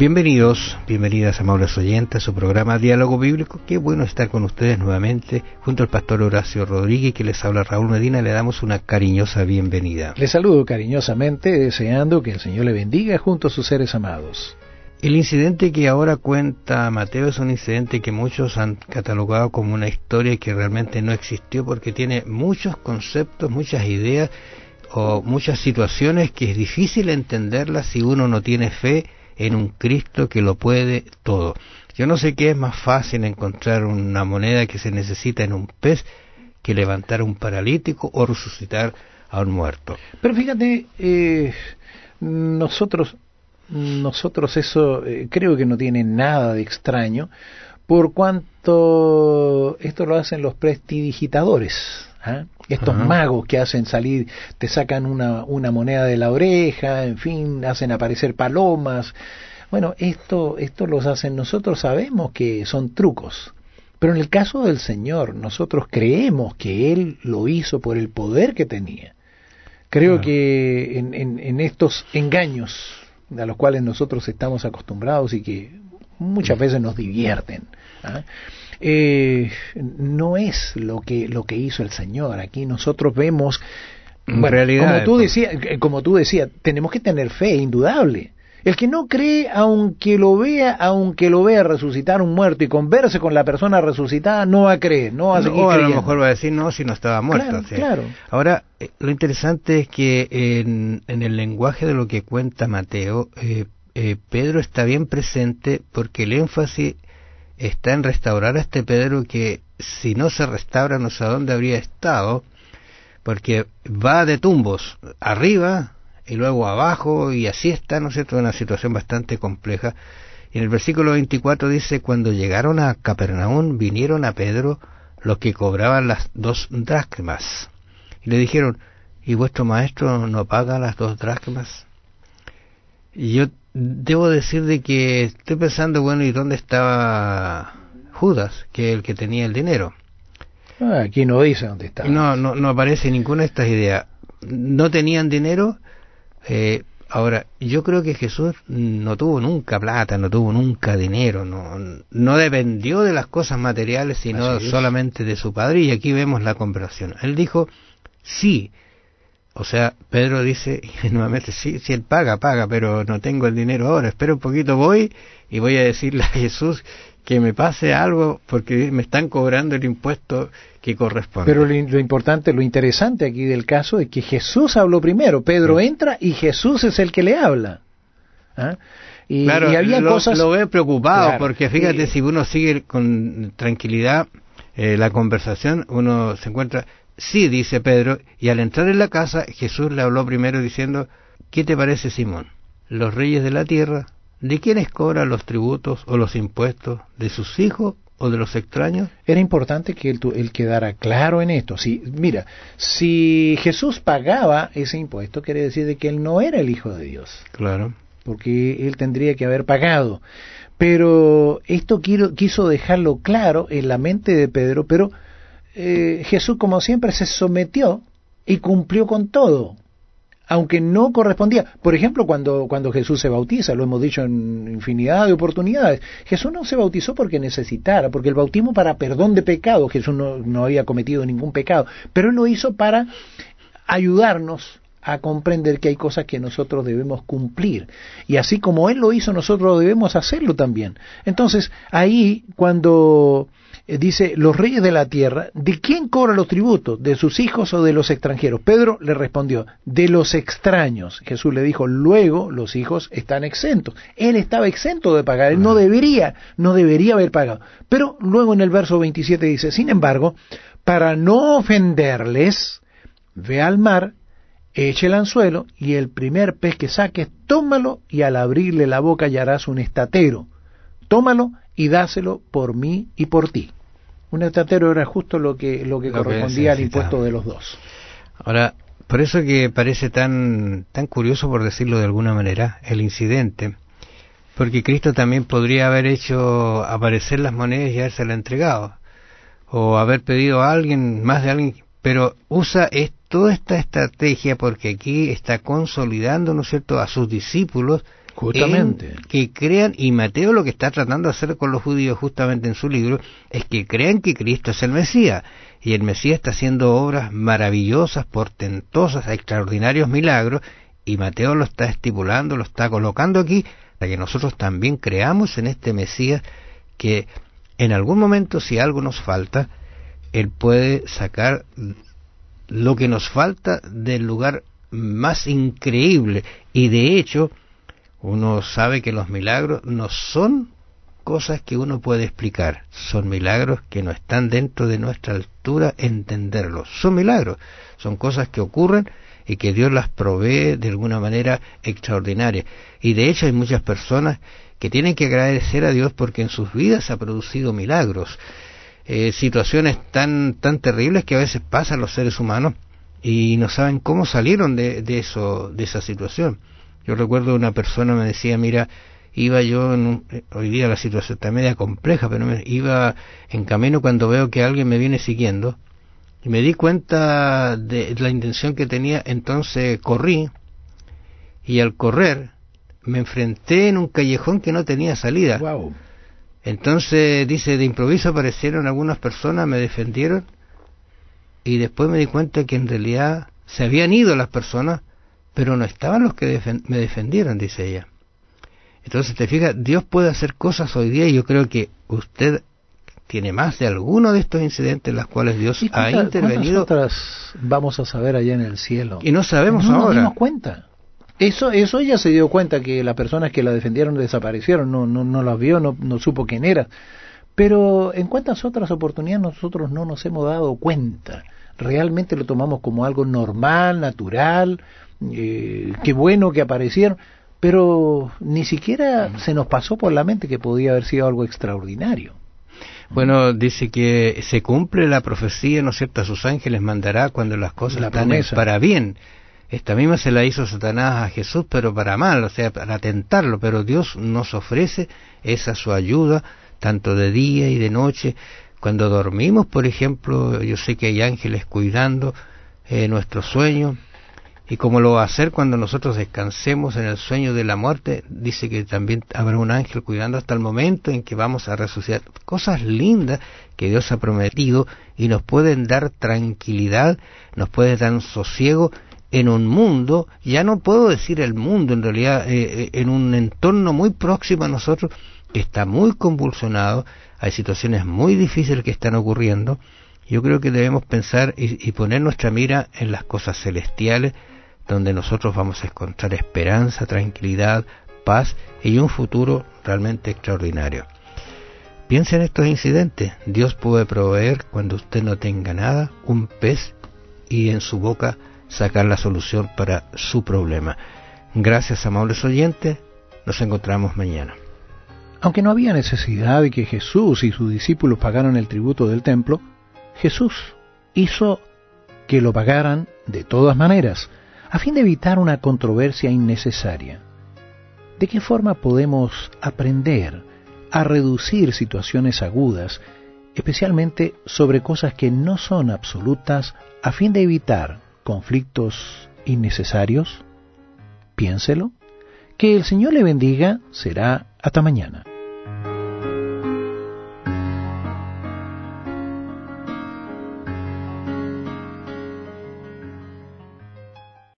Bienvenidos, bienvenidas amables oyentes a su programa Diálogo Bíblico. Qué bueno estar con ustedes nuevamente junto al pastor Horacio Rodríguez que les habla Raúl Medina. Le damos una cariñosa bienvenida. Les saludo cariñosamente deseando que el Señor le bendiga junto a sus seres amados. El incidente que ahora cuenta Mateo es un incidente que muchos han catalogado como una historia que realmente no existió porque tiene muchos conceptos, muchas ideas o muchas situaciones que es difícil entenderlas si uno no tiene fe en un Cristo que lo puede todo. Yo no sé qué es más fácil encontrar una moneda que se necesita en un pez que levantar a un paralítico o resucitar a un muerto. Pero fíjate, eh, nosotros, nosotros eso eh, creo que no tiene nada de extraño, por cuanto esto lo hacen los prestidigitadores. ¿Ah? Estos magos que hacen salir, te sacan una, una, moneda de la oreja, en fin, hacen aparecer palomas. Bueno, esto, esto los hacen, nosotros sabemos que son trucos, pero en el caso del Señor, nosotros creemos que Él lo hizo por el poder que tenía. Creo que en, en estos engaños a los cuales nosotros estamos acostumbrados y que muchas veces nos divierten, ¿ah? Eh, no es lo que, lo que hizo el Señor. Aquí nosotros vemos, como tú eh, decías, eh, como tú decías, tenemos que tener fe, indudable. El que no cree, aunque lo vea, aunque lo vea resucitar un muerto y converse con la persona resucitada, no va a creer, no va a a lo mejor va a decir, no, si no estaba muerto. Claro, Ahora, lo interesante es que en, el lenguaje de lo que cuenta Mateo, Pedro está bien presente porque el énfasis está en restaurar a este Pedro que si no se restaura no sé dónde habría estado, porque va de tumbos arriba y luego abajo y así está, ¿no es cierto?, una situación bastante compleja. Y en el versículo 24 dice, cuando llegaron a Capernaum vinieron a Pedro los que cobraban las dos dracmas y le dijeron, ¿y vuestro maestro no paga las dos dracmas? Y yo debo decir de que estoy pensando, bueno, ¿y dónde estaba Judas, que es el que tenía el dinero? Ah, aquí no dice dónde estaba. No, no, no aparece ninguna de estas ideas. No tenían dinero. Eh, ahora, yo creo que Jesús no tuvo nunca plata, no tuvo nunca dinero, no, no dependió de las cosas materiales, sino solamente de su padre. Y aquí vemos la comparación. Él dijo, sí, o sea, Pedro dice nuevamente, sí, si él paga, paga, pero no tengo el dinero ahora, Espero un poquito, voy y voy a decirle a Jesús que me pase algo porque me están cobrando el impuesto que corresponde. Pero lo, importante, lo interesante aquí del caso es que Jesús habló primero, Pedro entra y Jesús es el que le habla. ¿Ah? Y, claro, había lo, cosas... Lo ve preocupado porque fíjate, si uno sigue con tranquilidad eh, la conversación, uno se encuentra Sí, dice Pedro, y al entrar en la casa Jesús le habló primero diciendo, ¿qué te parece Simón? Los reyes de la tierra, ¿de quiénes cobran los tributos o los impuestos? ¿De sus hijos o de los extraños? Era importante que él, quedara claro en esto. Sí, mira, si Jesús pagaba ese impuesto, quiere decir de que él no era el Hijo de Dios. Claro. Porque él tendría que haber pagado. Pero esto quiso dejarlo claro en la mente de Pedro, pero eh, Jesús, como siempre, se sometió y cumplió con todo, aunque no correspondía. Por ejemplo, cuando, cuando Jesús se bautiza, lo hemos dicho en infinidad de oportunidades, Jesús no se bautizó porque necesitara, porque el bautismo para perdón de pecado, Jesús no, no había cometido ningún pecado, pero él lo hizo para ayudarnos a comprender que hay cosas que nosotros debemos cumplir. Y así como Él lo hizo, nosotros debemos hacerlo también. Entonces, ahí cuando eh, dice los reyes de la tierra, ¿de quién cobra los tributos? ¿De sus hijos o de los extranjeros? Pedro le respondió, de los extraños. Jesús le dijo, luego los hijos están exentos. Él estaba exento de pagar, él no debería, no debería haber pagado. Pero luego en el verso 27 dice, sin embargo, para no ofenderles, ve al mar, eche el anzuelo y el primer pez que saques, tómalo y al abrirle la boca hallarás un estatero. Tómalo y dáselo por mí y por ti. Un estatero era justo lo que, lo que correspondía al impuesto de los dos. Ahora, por eso que parece tan, tan curioso, por decirlo de alguna manera, el incidente, porque Cristo también podría haber hecho aparecer las monedas y haberse la entregado, o haber pedido a alguien, más de alguien, pero usa este toda esta estrategia, porque aquí está consolidando, ¿no cierto?, a sus discípulos. Justamente. que crean, y Mateo lo que está tratando de hacer con los judíos justamente en su libro, es que crean que Cristo es el Mesías. Y el Mesías está haciendo obras maravillosas, portentosas, extraordinarios milagros, y Mateo lo está estipulando, lo está colocando aquí, para que nosotros también creamos en este Mesías que en algún momento, si algo nos falta, Él puede sacar lo que nos falta del lugar más increíble. Y de hecho, uno sabe que los milagros no son cosas que uno puede explicar, son milagros que no están dentro de nuestra altura entenderlos. Son milagros, son cosas que ocurren y que Dios las provee de alguna manera extraordinaria. Y de hecho hay muchas personas que tienen que agradecer a Dios porque en sus vidas ha producido milagros. Eh, situaciones tan, tan terribles que a veces pasan los seres humanos y no saben cómo salieron de, de, eso, de esa situación. Yo recuerdo una persona me decía, mira, iba yo, en un, eh, hoy día la situación está media compleja, pero me, iba en camino cuando veo que alguien me viene siguiendo y me di cuenta de la intención que tenía, entonces corrí y al correr me enfrenté en un callejón que no tenía salida. Wow. Entonces, dice, de improviso aparecieron algunas personas, me defendieron y después me di cuenta que en realidad se habían ido las personas, pero no estaban los que me defendieron, dice ella. Entonces, te fijas, Dios puede hacer cosas hoy día y yo creo que usted tiene más de alguno de estos incidentes en los cuales Dios ha intervenido. Otras vamos a saber allá en el cielo? Y no sabemos no Nos dimos cuenta. Eso, eso ella se dio cuenta que las personas que la defendieron desaparecieron, no, no, no las vio, no, no supo quién era. Pero en cuántas otras oportunidades nosotros no nos hemos dado cuenta. Realmente lo tomamos como algo normal, natural, eh, qué bueno que aparecieron, pero ni siquiera se nos pasó por la mente que podía haber sido algo extraordinario. Bueno, dice que se cumple la profecía, ¿no es cierto? A sus ángeles mandará cuando las cosas la están para bien. Esta misma se la hizo Satanás a Jesús, pero para mal, o sea, para tentarlo, pero Dios nos ofrece esa su ayuda, tanto de día y de noche. Cuando dormimos, por ejemplo, yo sé que hay ángeles cuidando eh, nuestro sueño, y como lo va a hacer cuando nosotros descansemos en el sueño de la muerte, dice que también habrá un ángel cuidando hasta el momento en que vamos a resucitar. Cosas lindas que Dios ha prometido y nos pueden dar tranquilidad, nos pueden dar sosiego en un mundo, ya no puedo decir el mundo, en realidad eh, eh, en un entorno muy próximo a nosotros, que está muy convulsionado, hay situaciones muy difíciles que están ocurriendo, yo creo que debemos pensar y, poner nuestra mira en las cosas celestiales, donde nosotros vamos a encontrar esperanza, tranquilidad, paz y un futuro realmente extraordinario. Piense en estos incidentes. Dios puede proveer cuando usted no tenga nada un pez y en su boca sacar la solución para su problema. Gracias, amables oyentes. Nos encontramos mañana. Aunque no había necesidad de que Jesús y sus discípulos pagaran el tributo del templo, Jesús hizo que lo pagaran de todas maneras, a fin de evitar una controversia innecesaria. ¿De qué forma podemos aprender a reducir situaciones agudas, especialmente sobre cosas que no son absolutas, a fin de evitar conflictos innecesarios? Piénselo. Que el Señor le bendiga será hasta mañana.